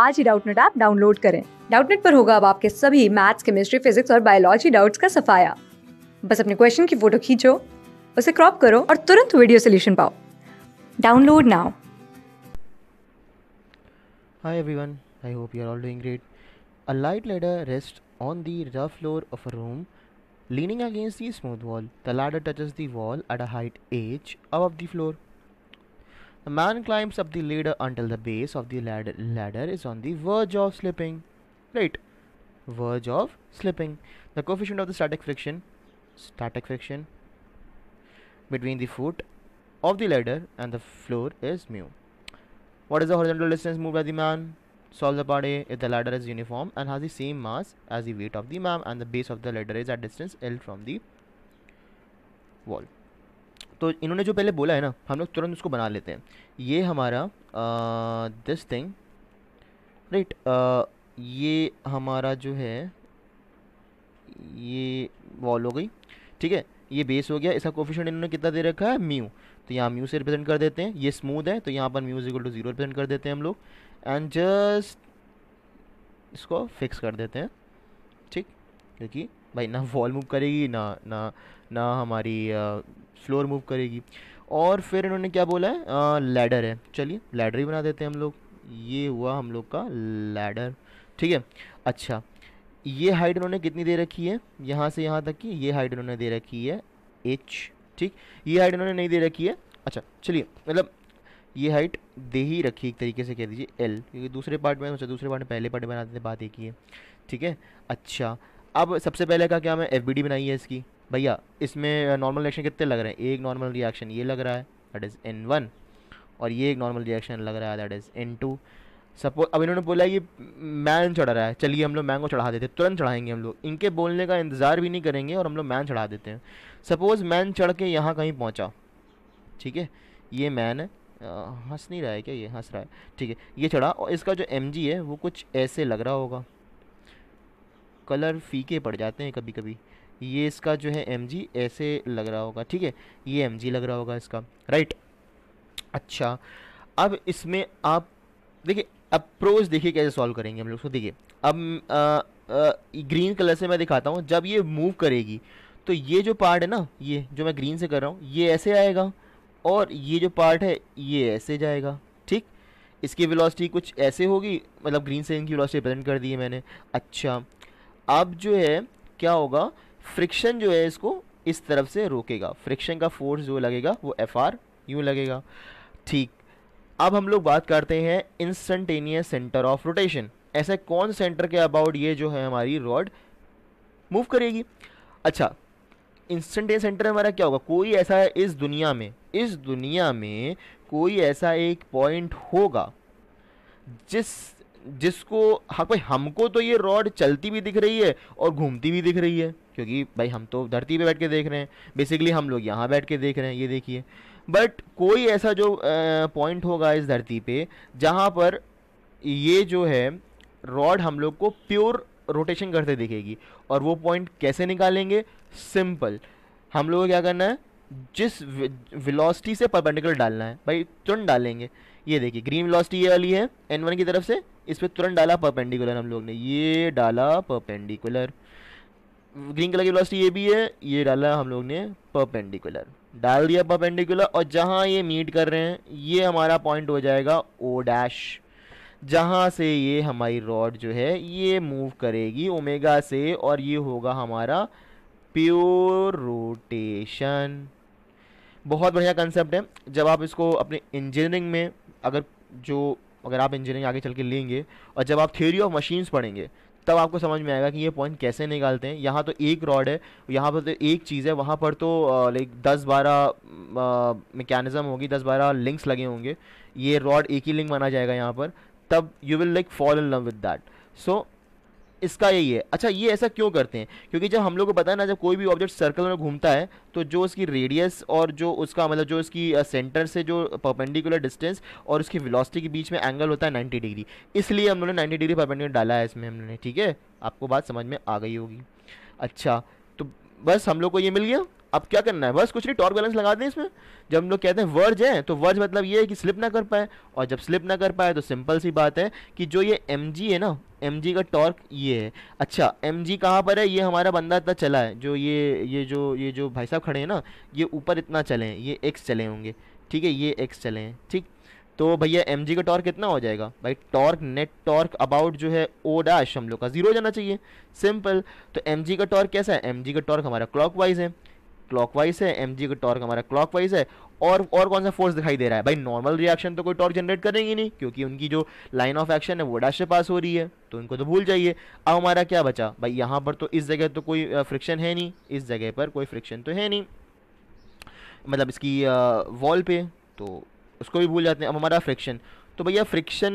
आज ही Doubtnut app download करें डाउटनेट पर होगा अब आपके सभी मैथ्स केमिस्ट्री फिजिक्स और बायोलॉजी डाउट्स का सफाया बस अपने क्वेश्चन की फोटो खींचो उसे क्रॉप करो और तुरंत वीडियो सोल्यूशन पाओ download now hi everyone I hope you are all doing great a light ladder rest on the rough floor of a room leaning against the smooth wall. The ladder touches the wall at a height h above the floor. The man climbs up the ladder until the base of the ladder, ladder is on the verge of slipping. Right. Verge of slipping. The coefficient of the static friction, static friction between the foot of the ladder and the floor is mu. What is the horizontal distance moved by the man? Solve the part A if the ladder is uniform and has the same mass as the weight of the man and the base of the ladder is at distance L from the wall. तो इन्होंने जो पहले बोला है ना हम लोग तुरंत उसको बना लेते हैं ये हमारा दिस थिंग राइट ये हमारा जो है ये वॉल हो गई ठीक है ये बेस हो गया इसका कोफिशेंट इन्होंने कितना दे रखा है म्यू तो यहाँ म्यू से रिप्रेजेंट कर देते हैं ये स्मूथ है तो यहाँ पर mu equal to zero represent कर देते हैं हम लोग एंड जस्ट इसको फिक्स कर देते हैं ठीक क्योंकि भाई ना वॉल मूव करेगी ना ना ना हमारी आ, फ्लोर मूव करेगी और फिर इन्होंने क्या बोला है आ, लैडर है चलिए लैडर ही बना देते हैं हम लोग ये हुआ हम लोग का लैडर ठीक है अच्छा ये हाइट इन्होंने कितनी दे रखी है यहाँ से यहाँ तक की ये हाइट इन्होंने दे रखी है एच ठीक ये हाइट इन्होंने नहीं दे रखी है अच्छा चलिए मतलब ये हाइट दे ही रखी एक तरीके से कह दीजिए एल क्योंकि दूसरे पार्ट में सोचा अच्छा, दूसरे पार्ट में पहले पार्ट में बनाते थे बात एक ही है ठीक है अच्छा अब सबसे पहले का क्या मैं एफ बनाई है इसकी भैया इसमें नॉर्मल रिएक्शन कितने लग रहे हैं एक नॉर्मल रिएक्शन ये लग रहा है दैट इज़ एन वन और ये एक नॉर्मल रिएक्शन लग रहा है that is N two suppose अब इन्होंने बोला कि मैन चढ़ रहा है चलिए हम लोग मैन को चढ़ा देते हैं तुरंत चढ़ाएंगे हम लोग इनके बोलने का इंतज़ार भी नहीं करेंगे और हम लोग मैन चढ़ा देते हैं सपोज़ मैन चढ़ के यहाँ कहीं पहुँचा ठीक है ये मैन हंस नहीं रहा है क्या ये हंस रहा है ठीक है ये चढ़ा और इसका जो एम है वो कुछ ऐसे लग रहा होगा कलर फीके पड़ जाते हैं कभी कभी ये इसका जो है एम ऐसे लग रहा होगा ठीक है ये एम लग रहा होगा इसका राइट अच्छा अब इसमें आप देखिए अप्रोच देखिए कैसे सॉल्व करेंगे हम लोग सो देखिए अब आ, आ, ग्रीन कलर से मैं दिखाता हूँ जब ये मूव करेगी तो ये जो पार्ट है ना ये जो मैं ग्रीन से कर रहा हूँ ये ऐसे आएगा और ये जो पार्ट है ये ऐसे जाएगा ठीक इसकी वेलोसिटी कुछ ऐसे होगी मतलब ग्रीन से इनकी वेलोसिटी प्रेजेंट कर दी है मैंने अच्छा अब जो है क्या होगा फ्रिक्शन जो है इसको इस तरफ से रोकेगा फ्रिक्शन का फोर्स जो लगेगा वो एफ आर यूँ लगेगा ठीक अब हम लोग बात करते हैं इंस्टेंटेनियस सेंटर ऑफ रोटेशन ऐसे कौन सेंटर के अबाउट ये जो है हमारी रॉड मूव करेगी अच्छा इंस्टेंटेनियस सेंटर हमारा क्या होगा कोई ऐसा इस दुनिया में इस दुनिया में कोई ऐसा एक पॉइंट होगा जिस जिसको हाँ भाई हमको तो ये रॉड चलती भी दिख रही है और घूमती भी दिख रही है क्योंकि भाई हम तो धरती पे बैठ के देख रहे हैं बेसिकली हम लोग यहाँ बैठ के देख रहे हैं ये देखिए बट कोई ऐसा जो पॉइंट होगा इस धरती पे जहाँ पर ये जो है रॉड हम लोग को प्योर रोटेशन करते दिखेगी और वो पॉइंट कैसे निकालेंगे सिंपल हम लोग क्या करना है जिस वेलोसिटी से परपेंडिकुलर डालना है भाई तुरंत डालेंगे ये देखिए ग्रीन वेलोसिटी ये वाली है एन वन की तरफ से इस पर तुरंत डाला परपेंडिकुलर हम लोग ने ये डाला परपेंडिकुलर ग्रीन कलर की वेलोसिटी ये भी है ये डाला हम लोग ने परपेंडिकुलर डाल दिया परपेंडिकुलर और जहाँ ये मीट कर रहे हैं ये हमारा पॉइंट हो जाएगा ओ डैश जहाँ से ये हमारी रॉड जो है ये मूव करेगी ओमेगा से और ये होगा हमारा प्योर रोटेशन बहुत बढ़िया कंसेप्ट है जब आप इसको अपने इंजीनियरिंग में अगर जो अगर आप इंजीनियरिंग आगे चल के लेंगे और जब आप थ्योरी ऑफ मशीन्स पढ़ेंगे तब आपको समझ में आएगा कि ये पॉइंट कैसे निकालते हैं यहाँ तो एक रॉड है यहाँ पर तो एक चीज़ है वहाँ पर तो लाइक दस बारह मैकेनिज़्म होगी दस बारह लिंक्स लगे होंगे ये रॉड एक ही लिंक माना जाएगा यहाँ पर तब you will like fall in love with that so इसका यही है अच्छा ये ऐसा क्यों करते हैं क्योंकि जब हम लोग को पता है ना जब कोई भी ऑब्जेक्ट सर्कल में घूमता है तो जो उसकी रेडियस और जो उसका मतलब जो उसकी सेंटर से जो परपेंडिकुलर डिस्टेंस और उसकी वेलोसिटी के बीच में एंगल होता है 90 डिग्री इसलिए हम लोगों ने 90 डिग्री परपेंडिकुलर डाला है इसमें हमने ठीक है आपको बात समझ में आ गई होगी अच्छा तो बस हम लोग को ये मिल गया अब क्या करना है बस कुछ नहीं टॉर्क बैलेंस लगा दें इसमें जब हम लोग कहते हैं वर्ज है तो वर्ज मतलब ये है कि स्लिप ना कर पाए और जब स्लिप ना कर पाए तो सिंपल सी बात है कि जो ये एम है ना एम का टॉर्क ये है अच्छा एम जी कहाँ पर है ये हमारा बंदा इतना चला है जो ये ये जो ये जो भाई साहब खड़े हैं ना ये ऊपर इतना चले हैं ये एक्स चले होंगे ठीक है ये एक्स चले हैं ठीक तो भैया एम जी का टॉर्क कितना हो जाएगा भाई टॉर्क नेट टॉर्क अबाउट जो है ओ डैश हम लोग का जीरो जाना चाहिए सिंपल तो एम जी का टॉर्क कैसा है एम जी का टॉर्क हमारा क्लॉक वाइज है क्लॉकवाइज है एम का टॉर्क हमारा क्लॉकवाइज है और और कौन सा फोर्स दिखाई दे रहा है भाई नॉर्मल रिएक्शन तो कोई टॉर्क जनरेट करेंगी नहीं क्योंकि उनकी जो लाइन ऑफ एक्शन है वो डैश से पास हो रही है तो उनको तो भूल जाइए अब हमारा क्या बचा भाई यहाँ पर तो इस जगह तो कोई फ्रिक्शन है नहीं इस जगह पर कोई फ्रिक्शन तो है नहीं मतलब इसकी वॉल पे तो उसको भी भूल जाते हैं अब हमारा फ्रिक्शन तो भैया फ्रिक्शन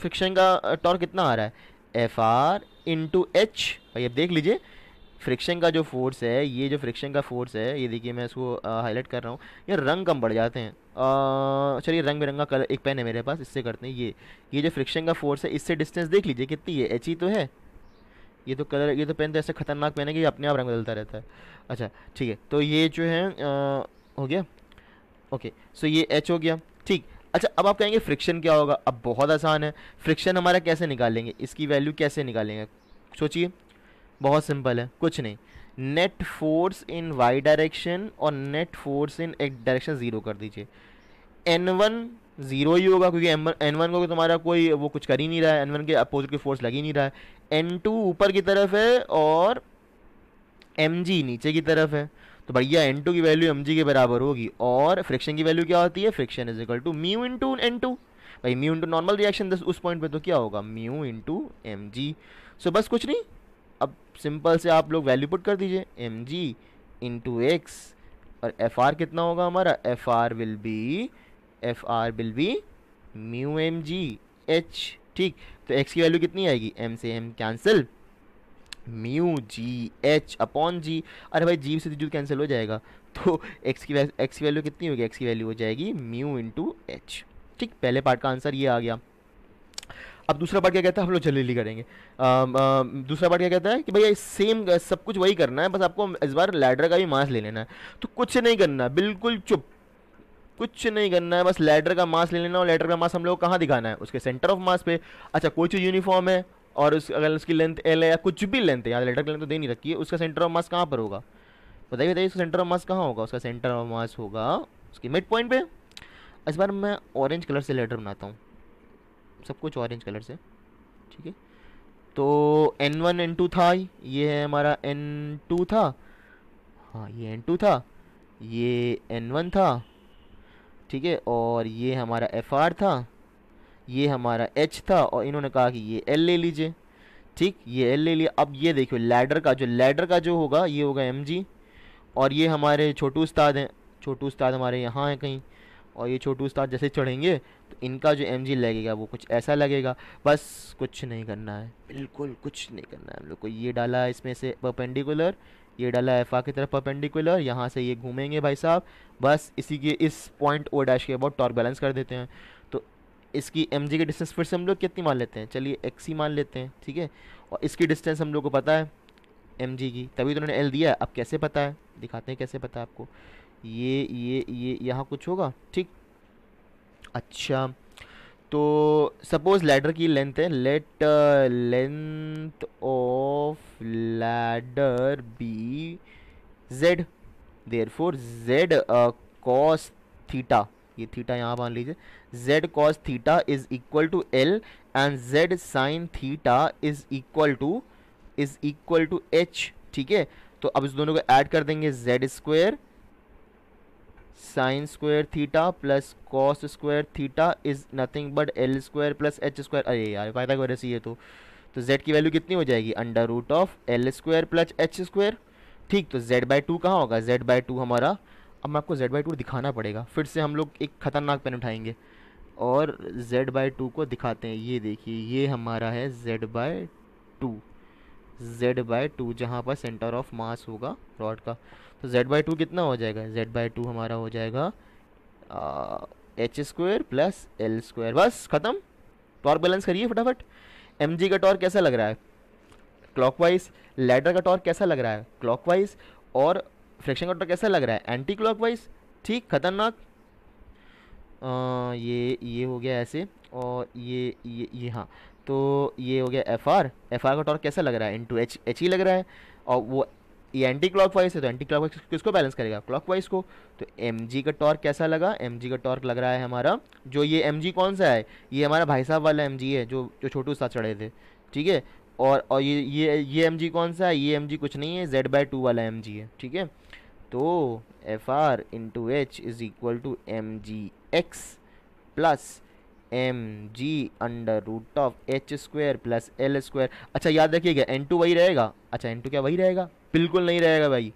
फ्रिक्शन का टॉर्क कितना आ रहा है एफ आर इंटू एच भाई अब देख लीजिए फ्रिक्शन का जो फोर्स है ये जो फ्रिक्शन का फोर्स है ये देखिए मैं इसको हाईलाइट कर रहा हूँ ये रंग कम बढ़ जाते हैं चलिए रंग बिरंगा कलर एक पेन है मेरे पास इससे करते हैं ये ये जो फ्रिक्शन का फोर्स है इससे डिस्टेंस देख लीजिए कितनी है एच ही e तो है ये तो कलर ये तो पेन तो ऐसे खतरनाक पेन है कि अपने आप रंग बदलता रहता है अच्छा ठीक है तो ये जो है आ, हो गया ओके सो ये एच हो गया ठीक अच्छा अब आप कहेंगे फ्रिक्शन क्या होगा अब बहुत आसान है फ्रिक्शन हमारा कैसे निकालेंगे इसकी वैल्यू कैसे निकालेंगे सोचिए बहुत सिंपल है कुछ नहीं net force in Y direction और net force in X direction zero कर दीजिए एन वन ज़ीरो ही होगा क्योंकि एम एन वन को तुम्हारा कोई वो कुछ कर ही नहीं रहा है एन वन के अपोजिट की फोर्स लग ही नहीं रहा है एन टू ऊपर की तरफ है और एम जी नीचे की तरफ है तो भैया एन टू की वैल्यू एम जी के बराबर होगी और फ्रिक्शन की वैल्यू क्या होती है friction is equal to mu into N two भाई म्यू इंटू नॉर्मल रिएक्शन उस पॉइंट पे तो क्या होगा mu into M G so बस कुछ नहीं सिंपल से आप लोग वैल्यू पुट कर दीजिए एम जी इंटू एक्स और एफ आर कितना होगा हमारा F R will be F R will be mu M G H ठीक तो एक्स की वैल्यू कितनी आएगी एम से M cancel mu G H upon G अरे भाई जी से जी कैंसिल हो जाएगा तो एक्स की एक्स की वैल्यू कितनी होगी एक्स की वैल्यू हो जाएगी म्यू इंटू एच ठीक पहले पार्ट का आंसर ये आ गया अब दूसरा पार्ट क्या कहता है हम लोग जल्दी करेंगे आ, आ, दूसरा पार्ट क्या कहता है कि भैया सेम सब कुछ वही करना है बस आपको इस बार लैडर का भी मास ले लेना है तो कुछ नहीं करना बिल्कुल चुप कुछ नहीं करना है बस लैडर का मास ले लेना और लैडर का मास हम लोग कहाँ दिखाना है उसके सेंटर ऑफ मास पे अच्छा कोई चीज़ तो यूनिफॉर्म है और उस अगर उसकी लेंथ एल है या कुछ भी लेंथ है यहाँ लेटर की लेंथ तो दे नहीं रखी है उसका सेंटर ऑफ मास कहाँ पर होगा बताइए बताइए उसका सेंटर ऑफ मास कहाँ होगा उसका सेंटर ऑफ मास होगा उसके मिड पॉइंट पे इस बार मैं ऑरेंज कलर से लेटर बनाता हूँ सब कुछ ऑरेंज कलर से ठीक है तो एन वन एन टू था ये है हमारा एन टू था हाँ ये एन टू था ये एन वन था ठीक है और ये हमारा एफ आर था ये हमारा एच था और इन्होंने कहा कि ये एल ले लीजिए ठीक ये एल ले लिया अब ये देखो लैडर का जो लैडर का जो होगा ये होगा एम जी और ये हमारे छोटू उस्ताद हैं छोटू उस्ताद हमारे यहाँ हैं कहीं और ये छोटू उस्ताद जैसे चढ़ेंगे तो इनका जो एम लगेगा वो कुछ ऐसा लगेगा बस कुछ नहीं करना है बिल्कुल कुछ नहीं करना है हम लोग को ये डाला है इसमें से परपेंडिकुलर ये डाला है एफ की तरफ परपेंडिकुलर यहाँ से ये घूमेंगे भाई साहब बस इसी के इस पॉइंट ओ डैश के अबाउट टॉर्क बैलेंस कर देते हैं तो इसकी एम की डिस्टेंस फिर से हम लोग कितनी मान लेते हैं चलिए एक्स ही मान लेते हैं ठीक है और इसकी डिस्टेंस हम लोग को पता है एम की तभी तो उन्होंने एल दिया अब कैसे पता है दिखाते हैं कैसे पता है आपको ये ये ये यहाँ कुछ होगा ठीक अच्छा तो सपोज़ लैडर की लेंथ है let length of ladder be Z therefore Z cos theta ये थीटा यहाँ मान लीजिए Z cos theta is equal to L and Z sine theta is equal to is equal to H ठीक है तो अब इस दोनों को ऐड कर देंगे Z square sine square theta plus cos square theta is nothing but L square plus H square अरे यार पाइथागोरस वैसे ये तो तो जेड की वैल्यू कितनी हो जाएगी under root of L square plus H square ठीक तो जेड बाई टू कहाँ होगा जेड बाई टू हमारा अब मैं आपको जेड बाई टू दिखाना पड़ेगा फिर से हम लोग एक ख़तरनाक पेन उठाएंगे और जेड बाई टू को दिखाते हैं ये देखिए ये हमारा है Z by two Z by two जहाँ पर सेंटर ऑफ मास होगा रॉड का तो z बाई टू कितना हो जाएगा z बाई टू हमारा हो जाएगा H square plus L square बस ख़त्म टॉर्क बैलेंस करिए फटाफट एम का टॉर्क कैसा लग रहा है क्लॉकवाइज लैडर का टॉर्क कैसा लग रहा है क्लॉकवाइज और फ्रिक्शन का टॉर्क कैसा लग रहा है एंटी क्लॉकवाइज ठीक खतरनाक ये ये हो गया ऐसे और ये ये ये हाँ तो ये हो गया एफ आर एफ आर का टॉर्क कैसा लग रहा है टू एच एच ही लग रहा है और वो ये एंटी क्लॉक वाइज है तो एंटी क्लॉक वाइज किसको बैलेंस करेगा क्लॉक वाइज को तो एम का टॉर्क कैसा लगा एम का टॉर्क लग रहा है हमारा जो ये एम कौन सा है ये हमारा भाई साहब वाला एम है जो जो छोटू साथ चढ़े थे ठीक है और और ये ये ये एम कौन सा है ये एम कुछ नहीं है जेड बाई टू वाला एम है ठीक है तो F R into H is equal to M G X plus M G under root of H square plus L square अच्छा याद रखिएगा एन टू वही रहेगा अच्छा एन टू क्या वही रहेगा बिल्कुल नहीं रहेगा भाई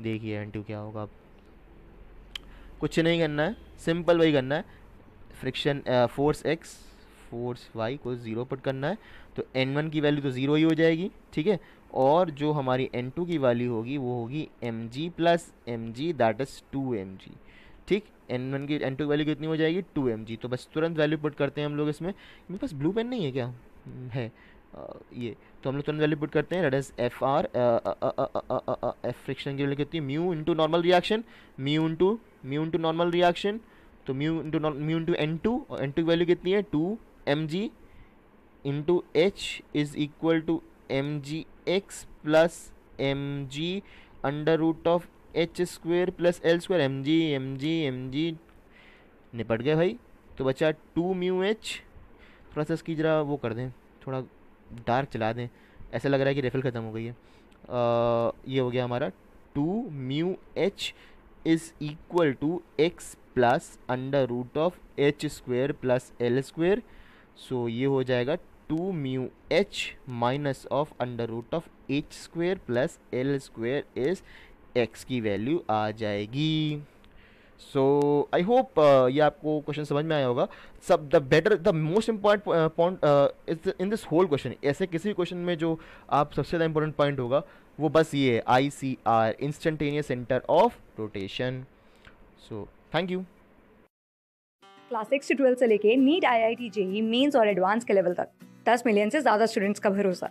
देखिए एन टू क्या होगा कुछ नहीं करना है सिंपल वही करना है friction force X force Y को ज़ीरो पुट करना है तो एन वन की वैल्यू तो ज़ीरो ही हो जाएगी ठीक है और जो हमारी एन टू की वैल्यू होगी वो होगी M G plus M G that is two M G ठीक एन वन की एन टू वैल्यू कितनी हो जाएगी टू एम जी तो बस तुरंत वैल्यू पुट करते हैं हम लोग इसमें मेरे पास ब्लू पेन नहीं है क्या हम्म, है आ, ये तो हम लोग तुरंत वैल्यू पुट करते हैं रेडस एफ आर एफ फ्रिक्शन की वैल्यू कितनी mu into normal reaction mu into mu into normal reaction तो mu into mu into N two और एन टू की वैल्यू कितनी है two M G into H is equal to M G X plus M G under root of H square plus L square M G M G M G निपट गया भाई तो बचा to mu H थोड़ा सा इसकी ज़रा वो कर दें थोड़ा डार्क चला दें ऐसा लग रहा है कि रेफल ख़त्म हो गई है आ, ये हो गया हमारा two mu H is equal to X plus under root of H square plus L square so ये हो जाएगा two mu H minus of under root of H square plus L square is X की value आ जाएगी so I hope ये आपको question समझ में आया होगा सब the better the most important point in this whole question ऐसे किसी भी क्वेश्चन में जो आप सबसे ज़्यादा इंपॉर्टेंट पॉइंट होगा वो बस ये है I C R instantaneous centre of rotation so thank you class six से ट्वेल्थ से लेके NEET I I T JEE Mains और एडवांस के लेवल तक दस मिलियन से ज़्यादा स्टूडेंट्स का भरोसा